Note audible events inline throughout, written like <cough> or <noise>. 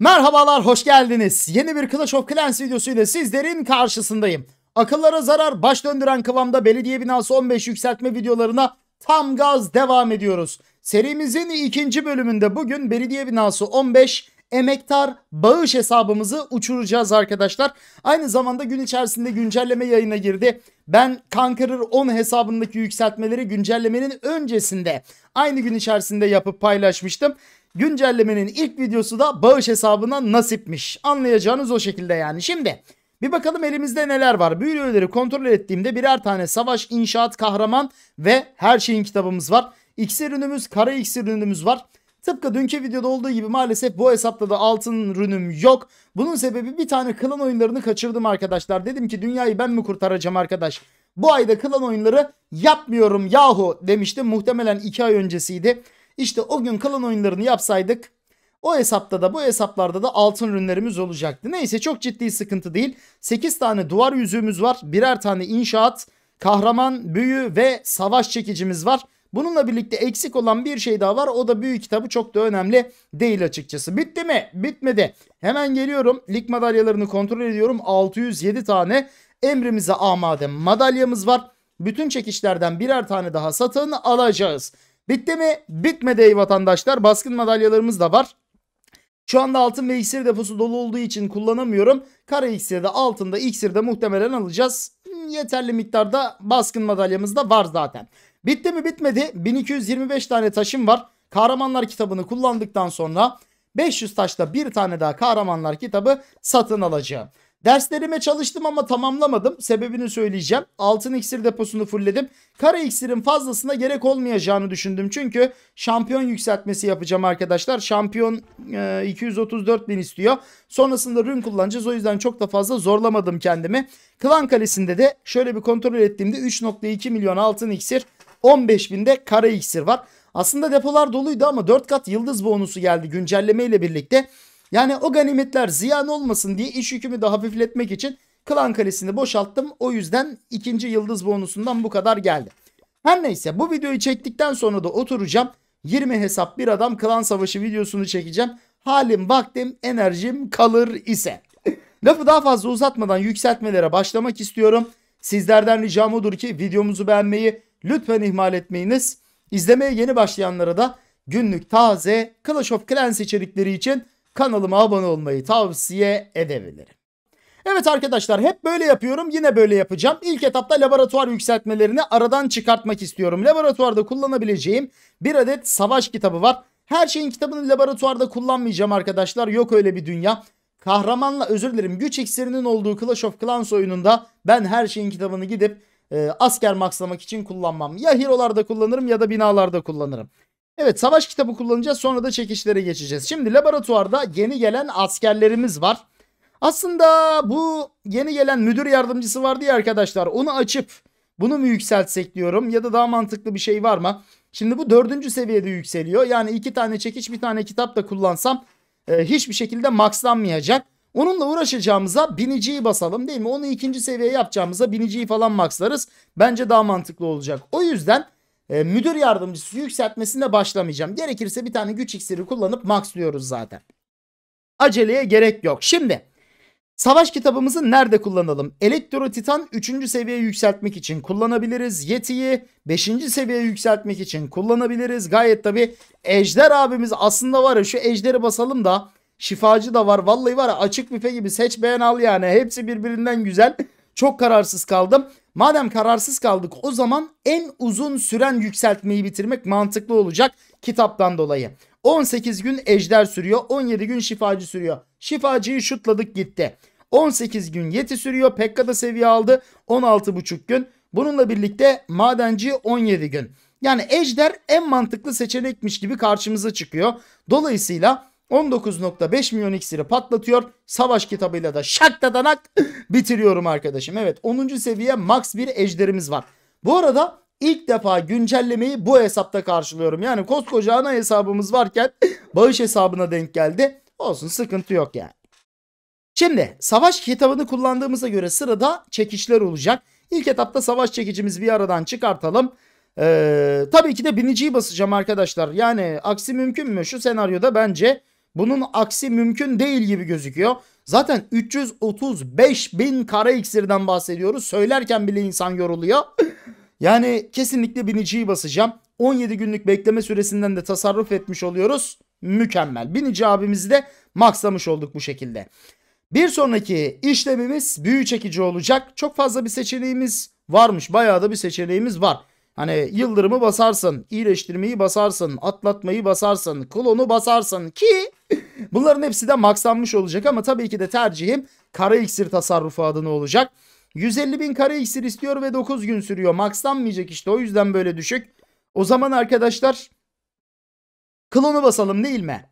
Merhabalar, hoş geldiniz. Yeni bir Clash of Clans videosuyla sizlerin karşısındayım. Akıllara zarar baş döndüren kıvamda belediye binası 15 yükseltme videolarına tam gaz devam ediyoruz. Serimizin ikinci bölümünde bugün belediye binası 15 emektar bağış hesabımızı uçuracağız arkadaşlar. Aynı zamanda gün içerisinde güncelleme yayına girdi. Ben Kankarır 10 hesabındaki yükseltmeleri güncellemenin öncesinde aynı gün içerisinde yapıp paylaşmıştım güncellemenin ilk videosu da bağış hesabına nasipmiş. Anlayacağınız o şekilde yani. Şimdi bir bakalım elimizde neler var. Büyülüleri kontrol ettiğimde birer tane savaş, inşaat, kahraman ve her şeyin kitabımız var. İksir ürünümüz, kara iksir ürünümüz var. Tıpkı dünkü videoda olduğu gibi maalesef bu hesapta da altın rünüm yok. Bunun sebebi bir tane klan oyunlarını kaçırdım arkadaşlar. Dedim ki dünyayı ben mi kurtaracağım arkadaş? Bu ayda klan oyunları yapmıyorum yahu demiştim. Muhtemelen 2 ay öncesiydi. İşte o gün kalan oyunlarını yapsaydık o hesapta da bu hesaplarda da altın ürünlerimiz olacaktı. Neyse çok ciddi sıkıntı değil. 8 tane duvar yüzüğümüz var. Birer tane inşaat, kahraman, büyü ve savaş çekicimiz var. Bununla birlikte eksik olan bir şey daha var. O da büyü kitabı çok da önemli değil açıkçası. Bitti mi? Bitmedi. Hemen geliyorum. Lig madalyalarını kontrol ediyorum. 607 tane emrimize amade madalyamız var. Bütün çekişlerden birer tane daha satın alacağız. Bitti mi? Bitmedi ey vatandaşlar. Baskın madalyalarımız da var. Şu anda altın ve iksir deposu dolu olduğu için kullanamıyorum. Kara iksir de altında iksir de muhtemelen alacağız. Hmm, yeterli miktarda baskın madalyamız da var zaten. Bitti mi bitmedi. 1225 tane taşım var. Kahramanlar kitabını kullandıktan sonra 500 taşla bir tane daha kahramanlar kitabı satın alacağım. Derslerime çalıştım ama tamamlamadım. Sebebini söyleyeceğim. Altın iksir deposunu fullledim. Kara iksirin fazlasına gerek olmayacağını düşündüm. Çünkü şampiyon yükseltmesi yapacağım arkadaşlar. Şampiyon e, 234 bin istiyor. Sonrasında rün kullanacağız. O yüzden çok da fazla zorlamadım kendimi. Klan Kalesi'nde de şöyle bir kontrol ettiğimde 3.2 milyon altın iksir 15 binde kara iksir var. Aslında depolar doluydu ama 4 kat yıldız bonusu geldi güncelleme ile birlikte. Yani o ganimetler ziyan olmasın diye iş yükümü de hafifletmek için klan kalesini boşalttım. O yüzden ikinci yıldız bonusundan bu kadar geldi. Her neyse bu videoyu çektikten sonra da oturacağım. 20 hesap bir adam klan savaşı videosunu çekeceğim. Halim, vaktim, enerjim kalır ise. Lafı daha fazla uzatmadan yükseltmelere başlamak istiyorum. Sizlerden ricam odur ki videomuzu beğenmeyi lütfen ihmal etmeyiniz. İzlemeye yeni başlayanlara da günlük taze Clash of Clans içerikleri için kanalıma abone olmayı tavsiye edebilirim. Evet arkadaşlar hep böyle yapıyorum yine böyle yapacağım. İlk etapta laboratuvar yükseltmelerini aradan çıkartmak istiyorum. Laboratuvarda kullanabileceğim bir adet savaş kitabı var. Her şeyin kitabını laboratuvarda kullanmayacağım arkadaşlar. Yok öyle bir dünya. Kahramanla özür dilerim güç iksirinin olduğu Clash of Clans oyununda ben her şeyin kitabını gidip e, asker maxlamak için kullanmam. Ya hero'larda kullanırım ya da binalarda kullanırım. Evet savaş kitabı kullanacağız sonra da çekişlere geçeceğiz. Şimdi laboratuvarda yeni gelen askerlerimiz var. Aslında bu yeni gelen müdür yardımcısı vardı ya arkadaşlar onu açıp bunu mu yükseltsek diyorum ya da daha mantıklı bir şey var mı? Şimdi bu dördüncü seviyede yükseliyor. Yani iki tane çekiş, bir tane kitap da kullansam e, hiçbir şekilde maxlanmayacak. Onunla uğraşacağımıza biniciyi basalım değil mi? Onu ikinci seviye yapacağımıza biniciyi falan maxlarız. Bence daha mantıklı olacak. O yüzden e, müdür yardımcısı yükseltmesinde başlamayacağım. Gerekirse bir tane güç iksiri kullanıp maxlıyoruz zaten. Aceleye gerek yok. Şimdi savaş kitabımızı nerede kullanalım? Elektro Titan 3. seviye yükseltmek için kullanabiliriz. Yeti'yi 5. seviye yükseltmek için kullanabiliriz. Gayet tabi Ejder abimiz aslında var ya şu Ejder'i basalım da şifacı da var. Vallahi var ya açık büfe gibi seç beğen al yani. Hepsi birbirinden güzel. Çok kararsız kaldım. Madem kararsız kaldık o zaman en uzun süren yükseltmeyi bitirmek mantıklı olacak kitaptan dolayı. 18 gün ejder sürüyor 17 gün şifacı sürüyor. Şifacıyı şutladık gitti. 18 gün yeti sürüyor pekka da seviye aldı 16,5 gün. Bununla birlikte madenci 17 gün. Yani ejder en mantıklı seçenekmiş gibi karşımıza çıkıyor. Dolayısıyla 19.5 milyon iksiri patlatıyor. Savaş kitabıyla da şak şaktadanak <laughs> bitiriyorum arkadaşım. Evet 10. seviye max bir ejderimiz var. Bu arada ilk defa güncellemeyi bu hesapta karşılıyorum. Yani koskoca ana hesabımız varken <laughs> bağış hesabına denk geldi. Olsun sıkıntı yok yani. Şimdi savaş kitabını kullandığımıza göre sırada çekişler olacak. İlk etapta savaş çekicimiz bir aradan çıkartalım. Ee, tabii ki de biniciyi basacağım arkadaşlar. Yani aksi mümkün mü? Şu senaryoda bence bunun aksi mümkün değil gibi gözüküyor. Zaten 335 bin kara iksirden bahsediyoruz. Söylerken bile insan yoruluyor. <laughs> yani kesinlikle biniciyi basacağım. 17 günlük bekleme süresinden de tasarruf etmiş oluyoruz. Mükemmel. Binici abimizi de maksamış olduk bu şekilde. Bir sonraki işlemimiz büyü çekici olacak. Çok fazla bir seçeneğimiz varmış. Bayağı da bir seçeneğimiz var. Hani yıldırımı basarsın, iyileştirmeyi basarsın, atlatmayı basarsın, klonu basarsın ki <laughs> bunların hepsi de maksanmış olacak ama tabii ki de tercihim kara iksir tasarrufu adına olacak. 150 bin kara iksir istiyor ve 9 gün sürüyor. Maxlanmayacak işte o yüzden böyle düşük. O zaman arkadaşlar klonu basalım değil mi?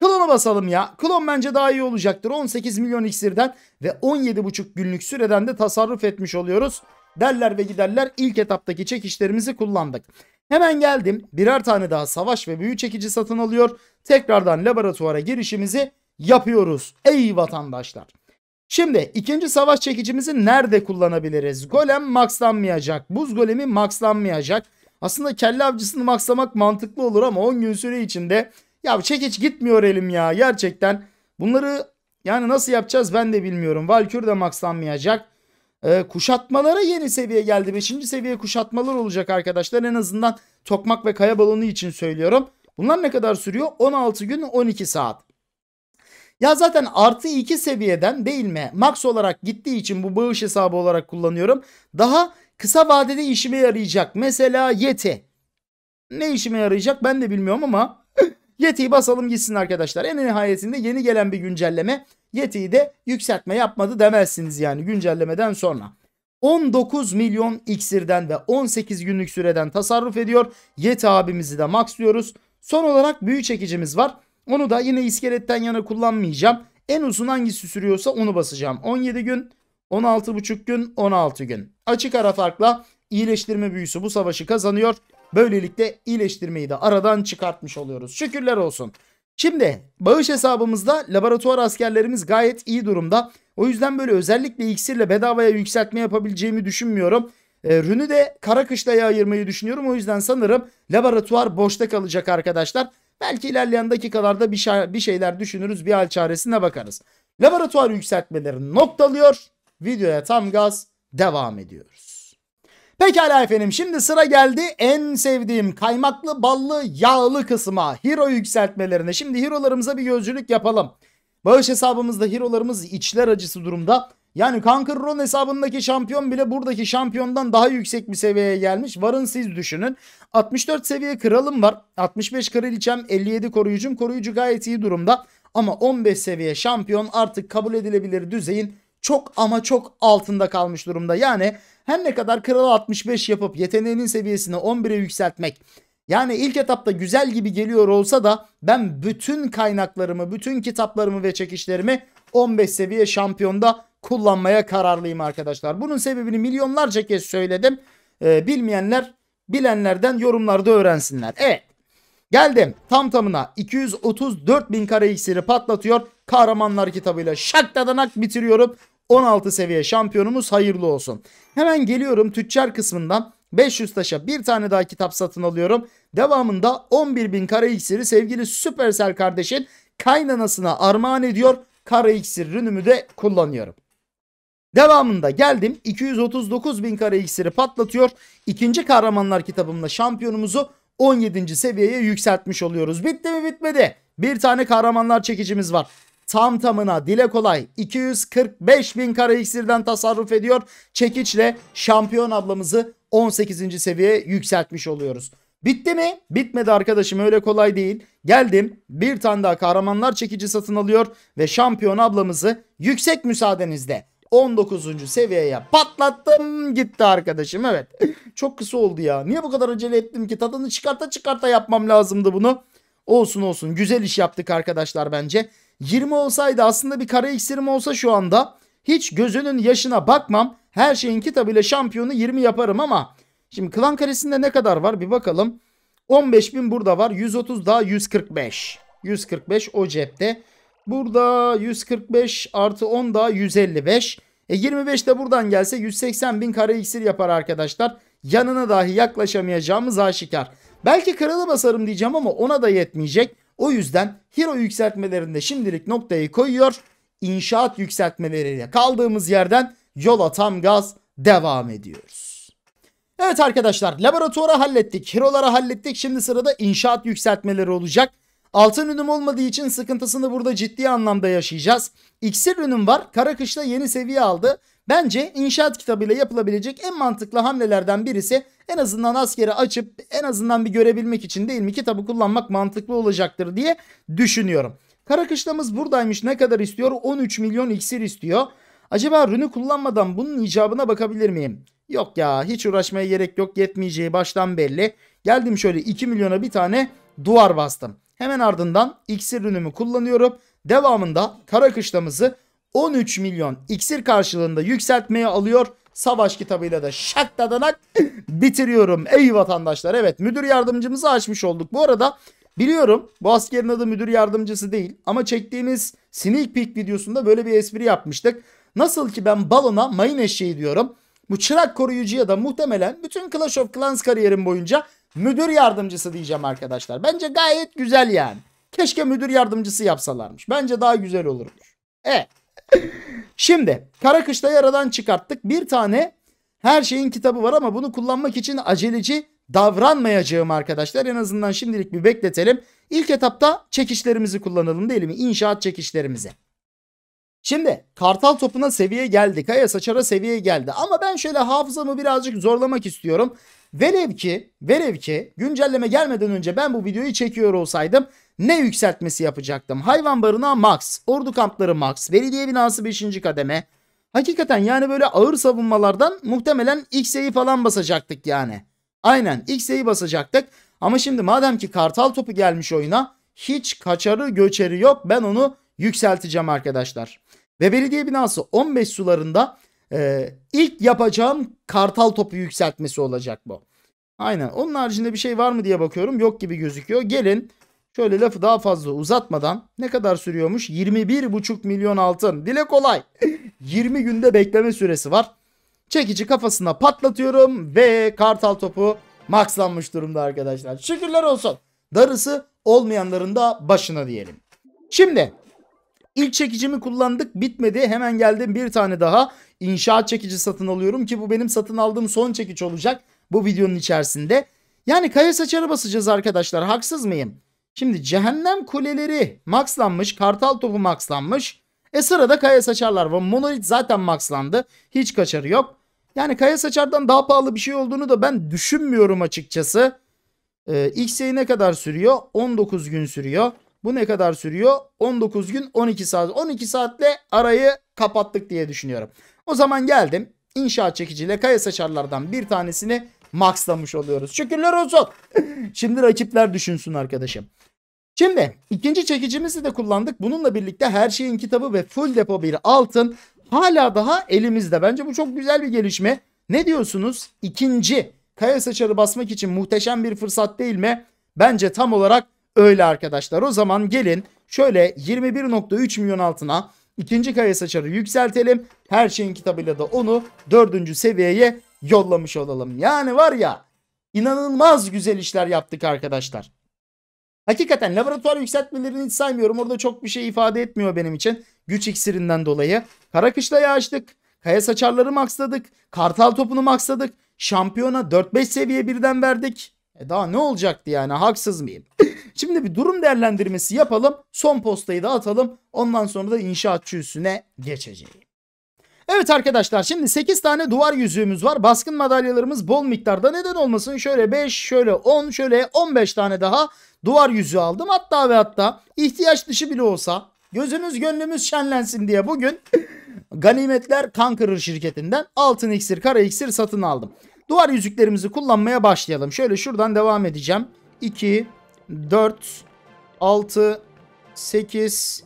Klonu basalım ya. Klon bence daha iyi olacaktır. 18 milyon iksirden ve 17,5 günlük süreden de tasarruf etmiş oluyoruz derler ve giderler ilk etaptaki çekişlerimizi kullandık. Hemen geldim birer tane daha savaş ve büyü çekici satın alıyor. Tekrardan laboratuvara girişimizi yapıyoruz. Ey vatandaşlar. Şimdi ikinci savaş çekicimizi nerede kullanabiliriz? Golem maxlanmayacak. Buz golemi maxlanmayacak. Aslında kelle avcısını maxlamak mantıklı olur ama 10 gün süre içinde ya çekiç gitmiyor elim ya gerçekten. Bunları yani nasıl yapacağız ben de bilmiyorum. Valkür de maxlanmayacak. E, kuşatmalara yeni seviye geldi. Beşinci seviye kuşatmalar olacak arkadaşlar. En azından tokmak ve kaya balonu için söylüyorum. Bunlar ne kadar sürüyor? 16 gün 12 saat. Ya zaten artı 2 seviyeden değil mi? Max olarak gittiği için bu bağış hesabı olarak kullanıyorum. Daha kısa vadede işime yarayacak. Mesela Yeti. Ne işime yarayacak ben de bilmiyorum ama <laughs> Yeti'yi basalım gitsin arkadaşlar. En nihayetinde yeni gelen bir güncelleme Yeti'yi de yükseltme yapmadı demezsiniz yani güncellemeden sonra. 19 milyon iksirden ve 18 günlük süreden tasarruf ediyor. Yeti abimizi de maxlıyoruz. Son olarak büyü çekicimiz var. Onu da yine iskeletten yana kullanmayacağım. En uzun hangisi sürüyorsa onu basacağım. 17 gün, 16,5 gün, 16 gün. Açık ara farkla iyileştirme büyüsü bu savaşı kazanıyor. Böylelikle iyileştirmeyi de aradan çıkartmış oluyoruz. Şükürler olsun. Şimdi bağış hesabımızda laboratuvar askerlerimiz gayet iyi durumda. O yüzden böyle özellikle iksirle bedavaya yükseltme yapabileceğimi düşünmüyorum. E, Rün'ü de kara kışlaya ayırmayı düşünüyorum. O yüzden sanırım laboratuvar boşta kalacak arkadaşlar. Belki ilerleyen dakikalarda bir, şey, bir şeyler düşünürüz. Bir hal çaresine bakarız. Laboratuvar yükseltmelerini noktalıyor. Videoya tam gaz devam ediyoruz. Pekala efendim şimdi sıra geldi en sevdiğim kaymaklı ballı yağlı kısma. Hero yükseltmelerine. Şimdi hero'larımıza bir gözcülük yapalım. Bağış hesabımızda hero'larımız içler acısı durumda. Yani Conquer Ron hesabındaki şampiyon bile buradaki şampiyondan daha yüksek bir seviyeye gelmiş. Varın siz düşünün. 64 seviye kralım var. 65 kraliçem, 57 koruyucum. Koruyucu gayet iyi durumda. Ama 15 seviye şampiyon artık kabul edilebilir düzeyin çok ama çok altında kalmış durumda. Yani her ne kadar kralı 65 yapıp yeteneğinin seviyesini 11'e yükseltmek yani ilk etapta güzel gibi geliyor olsa da ben bütün kaynaklarımı, bütün kitaplarımı ve çekişlerimi 15 seviye şampiyonda kullanmaya kararlıyım arkadaşlar. Bunun sebebini milyonlarca kez söyledim. Ee, bilmeyenler bilenlerden yorumlarda öğrensinler. Evet geldim tam tamına 234 bin kare iksiri patlatıyor. Kahramanlar kitabıyla şak şaktadanak bitiriyorum. 16 seviye şampiyonumuz hayırlı olsun. Hemen geliyorum tüccar kısmından 500 taşa bir tane daha kitap satın alıyorum. Devamında 11.000 kara iksiri sevgili Süpersel kardeşin kaynanasına armağan ediyor. Kara iksir ürünümü de kullanıyorum. Devamında geldim 239 bin kare iksiri patlatıyor. İkinci kahramanlar kitabımla şampiyonumuzu 17. seviyeye yükseltmiş oluyoruz. Bitti mi bitmedi. Bir tane kahramanlar çekicimiz var tam tamına dile kolay 245 bin kara iksirden tasarruf ediyor. Çekiçle şampiyon ablamızı 18. seviyeye yükseltmiş oluyoruz. Bitti mi? Bitmedi arkadaşım öyle kolay değil. Geldim bir tane daha kahramanlar çekici satın alıyor ve şampiyon ablamızı yüksek müsaadenizle 19. seviyeye patlattım gitti arkadaşım evet. <laughs> Çok kısa oldu ya. Niye bu kadar acele ettim ki tadını çıkarta çıkarta yapmam lazımdı bunu. Olsun olsun güzel iş yaptık arkadaşlar bence. 20 olsaydı aslında bir kara iksirim olsa şu anda hiç gözünün yaşına bakmam. Her şeyin kitabıyla şampiyonu 20 yaparım ama şimdi klan karesinde ne kadar var bir bakalım. 15.000 burada var. 130 daha 145. 145 o cepte. Burada 145 artı 10 daha 155. E 25 de buradan gelse 180 bin kare iksir yapar arkadaşlar. Yanına dahi yaklaşamayacağımız aşikar. Belki kralı basarım diyeceğim ama ona da yetmeyecek. O yüzden Hero yükseltmelerinde şimdilik noktayı koyuyor. İnşaat yükseltmeleriyle kaldığımız yerden yola tam gaz devam ediyoruz. Evet arkadaşlar laboratuvara hallettik. Hero'lara hallettik. Şimdi sırada inşaat yükseltmeleri olacak. Altın ünüm olmadığı için sıkıntısını burada ciddi anlamda yaşayacağız. İksir ünüm var. Kara yeni seviye aldı. Bence inşaat kitabıyla yapılabilecek en mantıklı hamlelerden birisi en azından askeri açıp en azından bir görebilmek için değil mi kitabı kullanmak mantıklı olacaktır diye düşünüyorum. Karakışlamız buradaymış ne kadar istiyor? 13 milyon iksir istiyor. Acaba rünü kullanmadan bunun icabına bakabilir miyim? Yok ya hiç uğraşmaya gerek yok yetmeyeceği baştan belli. Geldim şöyle 2 milyona bir tane duvar bastım. Hemen ardından iksir rünümü kullanıyorum. Devamında kara kışlamızı 13 milyon iksir karşılığında yükseltmeye alıyor. Savaş kitabıyla da şak dadanak <laughs> bitiriyorum. Ey vatandaşlar evet müdür yardımcımızı açmış olduk. Bu arada biliyorum bu askerin adı müdür yardımcısı değil. Ama çektiğimiz sneak peek videosunda böyle bir espri yapmıştık. Nasıl ki ben balona mayın eşeği diyorum. Bu çırak koruyucuya da muhtemelen bütün Clash of Clans kariyerim boyunca müdür yardımcısı diyeceğim arkadaşlar. Bence gayet güzel yani. Keşke müdür yardımcısı yapsalarmış. Bence daha güzel olurmuş. Evet. Şimdi Karakış'ta yaradan çıkarttık. Bir tane her şeyin kitabı var ama bunu kullanmak için aceleci davranmayacağım arkadaşlar. En azından şimdilik bir bekletelim. İlk etapta çekişlerimizi kullanalım değil mi? İnşaat çekişlerimizi. Şimdi kartal topuna seviye geldi. Kaya saçara seviye geldi. Ama ben şöyle hafızamı birazcık zorlamak istiyorum. Velev ki, velev ki güncelleme gelmeden önce ben bu videoyu çekiyor olsaydım ne yükseltmesi yapacaktım? Hayvan barınağı max, ordu kampları max, belediye binası 5. kademe. Hakikaten yani böyle ağır savunmalardan muhtemelen X'e'yi falan basacaktık yani. Aynen X'e'yi basacaktık. Ama şimdi madem ki kartal topu gelmiş oyuna hiç kaçarı göçeri yok. Ben onu yükselteceğim arkadaşlar. Ve belediye binası 15 sularında e, ilk yapacağım kartal topu yükseltmesi olacak bu. Aynen. Onun haricinde bir şey var mı diye bakıyorum. Yok gibi gözüküyor. Gelin Şöyle lafı daha fazla uzatmadan ne kadar sürüyormuş? 21,5 milyon altın. Dile kolay. 20 <laughs> günde bekleme süresi var. Çekici kafasına patlatıyorum ve kartal topu maxlanmış durumda arkadaşlar. Şükürler olsun. Darısı olmayanların da başına diyelim. Şimdi ilk çekicimi kullandık bitmedi. Hemen geldim bir tane daha inşaat çekici satın alıyorum ki bu benim satın aldığım son çekiç olacak bu videonun içerisinde. Yani kaya saç arabasıcaz arkadaşlar haksız mıyım? Şimdi cehennem kuleleri maxlanmış. Kartal topu maxlanmış. E sırada kaya saçarlar var. Monolit zaten maxlandı. Hiç kaçarı yok. Yani kaya saçardan daha pahalı bir şey olduğunu da ben düşünmüyorum açıkçası. Ee, X'e ne kadar sürüyor? 19 gün sürüyor. Bu ne kadar sürüyor? 19 gün 12 saat. 12 saatle arayı kapattık diye düşünüyorum. O zaman geldim. İnşaat çekiciyle kaya saçarlardan bir tanesini maxlamış oluyoruz. Şükürler olsun. <laughs> Şimdi rakipler düşünsün arkadaşım. Şimdi ikinci çekicimizi de kullandık. Bununla birlikte her şeyin kitabı ve full depo bir altın hala daha elimizde. Bence bu çok güzel bir gelişme. Ne diyorsunuz? İkinci kaya saçarı basmak için muhteşem bir fırsat değil mi? Bence tam olarak öyle arkadaşlar. O zaman gelin şöyle 21.3 milyon altına ikinci kaya saçarı yükseltelim. Her şeyin kitabıyla da onu dördüncü seviyeye yollamış olalım. Yani var ya inanılmaz güzel işler yaptık arkadaşlar. Hakikaten laboratuvar yükseltmelerini hiç saymıyorum. Orada çok bir şey ifade etmiyor benim için. Güç iksirinden dolayı. Karakışla yağıştık, Kaya saçarları maxladık. Kartal topunu maxladık. Şampiyona 4-5 seviye birden verdik. E daha ne olacaktı yani haksız mıyım? <laughs> Şimdi bir durum değerlendirmesi yapalım. Son postayı da atalım. Ondan sonra da inşaatçı üstüne geçeceğim. Evet arkadaşlar şimdi 8 tane duvar yüzüğümüz var. Baskın madalyalarımız bol miktarda. Neden olmasın? Şöyle 5, şöyle 10, şöyle 15 tane daha duvar yüzüğü aldım. Hatta ve hatta ihtiyaç dışı bile olsa gözümüz gönlümüz şenlensin diye bugün <laughs> ganimetler kankırır şirketinden altın iksir, kara iksir satın aldım. Duvar yüzüklerimizi kullanmaya başlayalım. Şöyle şuradan devam edeceğim. 2, 4, 6, 8,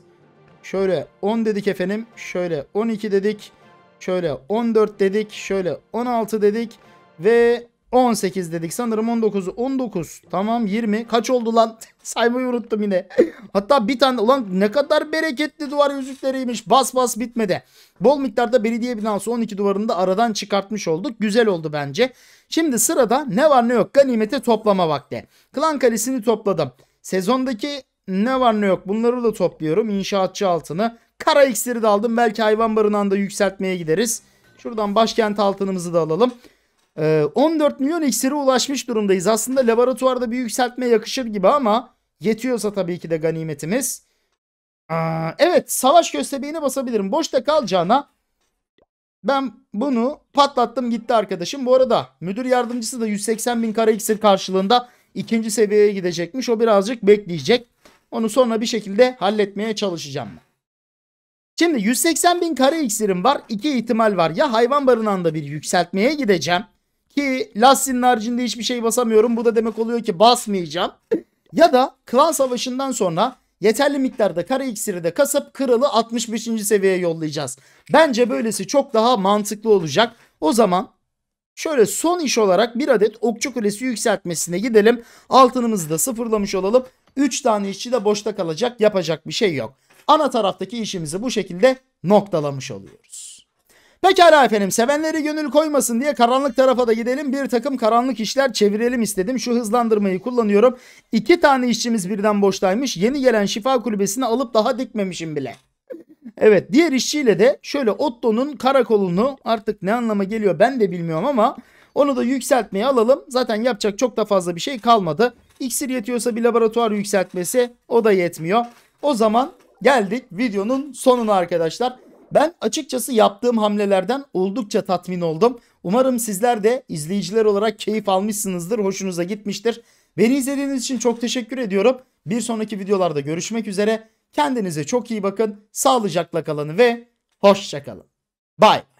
şöyle 10 dedik efendim. Şöyle 12 dedik. Şöyle 14 dedik. Şöyle 16 dedik. Ve 18 dedik. Sanırım 19. 19. Tamam 20. Kaç oldu lan? <laughs> Saymayı unuttum yine. Hatta bir tane ulan ne kadar bereketli duvar yüzükleriymiş. Bas bas bitmedi. Bol miktarda belediye binası 12 duvarını da aradan çıkartmış olduk. Güzel oldu bence. Şimdi sırada ne var ne yok Ganimete toplama vakti. Klan kalesini topladım. Sezondaki ne var ne yok bunları da topluyorum. İnşaatçı altını Kara iksiri de aldım. Belki hayvan barınağını da yükseltmeye gideriz. Şuradan başkent altınımızı da alalım. Ee, 14 milyon iksire ulaşmış durumdayız. Aslında laboratuvarda bir yükseltme yakışır gibi ama yetiyorsa tabii ki de ganimetimiz. Aa, evet savaş göstebeğine basabilirim. Boşta kalacağına ben bunu patlattım gitti arkadaşım. Bu arada müdür yardımcısı da 180 bin kara iksir karşılığında ikinci seviyeye gidecekmiş. O birazcık bekleyecek. Onu sonra bir şekilde halletmeye çalışacağım. Şimdi 180 bin kare iksirim var. İki ihtimal var. Ya hayvan barınağında bir yükseltmeye gideceğim. Ki Lassin'in haricinde hiçbir şey basamıyorum. Bu da demek oluyor ki basmayacağım. <laughs> ya da klan savaşından sonra yeterli miktarda kare iksiri de kasıp kralı 65. seviyeye yollayacağız. Bence böylesi çok daha mantıklı olacak. O zaman Şöyle son iş olarak bir adet okçu kulesi yükseltmesine gidelim. Altınımızı da sıfırlamış olalım. 3 tane işçi de boşta kalacak. Yapacak bir şey yok ana taraftaki işimizi bu şekilde noktalamış oluyoruz. Pekala efendim sevenleri gönül koymasın diye karanlık tarafa da gidelim. Bir takım karanlık işler çevirelim istedim. Şu hızlandırmayı kullanıyorum. İki tane işçimiz birden boştaymış. Yeni gelen şifa kulübesini alıp daha dikmemişim bile. Evet diğer işçiyle de şöyle Otto'nun karakolunu artık ne anlama geliyor ben de bilmiyorum ama onu da yükseltmeye alalım. Zaten yapacak çok da fazla bir şey kalmadı. İksir yetiyorsa bir laboratuvar yükseltmesi o da yetmiyor. O zaman geldik videonun sonuna arkadaşlar. Ben açıkçası yaptığım hamlelerden oldukça tatmin oldum. Umarım sizler de izleyiciler olarak keyif almışsınızdır, hoşunuza gitmiştir. Beni izlediğiniz için çok teşekkür ediyorum. Bir sonraki videolarda görüşmek üzere. Kendinize çok iyi bakın. Sağlıcakla kalın ve hoşçakalın. Bye.